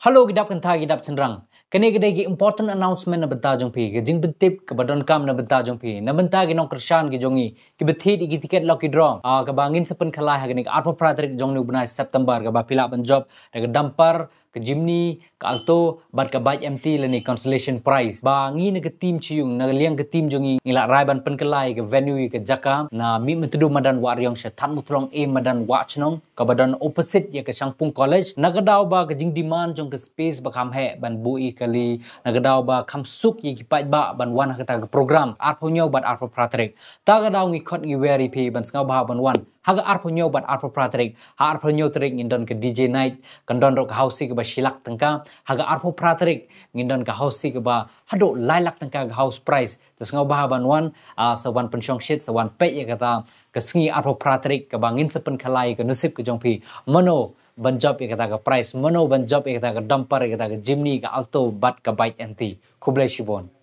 Hello kita gidap tahu kita cenderang. Kene kita gi important announcement na benta jong pi ge jing bentip ke badon kam na benta jong pi. Na kita nak kerjaan kita gi jongi Kita bethit igi tiket lucky draw. Ah ke bangin sepen khala ha gani arpa pratrik jong ni ubnai September ke ba pila job Kita dumper, dampar ke jimni ke alto bar ke bike MT le ni consolation prize. Ba ngi na ke team chiung na liang ke team jongi ngila rai pen kelai ke venue ke jaka na mi metudu madan wa riong sha tan mutlong e madan wa chnong ke badon opposite ya ke changpung college Naga ke dau ba ke jing demand jong ke space bakam he ban bui kali nagadaw ba kam suk yi kipat ba ban wan kata ke program ar punyo Arpo ar pratrik ta gadaw ngi khot ngi very pi ban sngaw ba ban wan ha ga ar punyo bat pratrik ha, ha, ha ar trik ngin don ke dj night kan don ro ka hausi ke ba silak tengka ha ga ar pratrik ngin don ka hausi ke ba hado lai lak tengka ga house price ta sngaw ba ha ban wan a sa wan pensong shit sa wan pe ye kata ke sngi ar pratrik ke bangin sepen kalai ke nusip ke jong pi mano ban job yang kata ke price, mana ban job yang kata ke dumper, yang kata ke jimny, ke alto, bat ke bike, nanti. Kublai Shibon.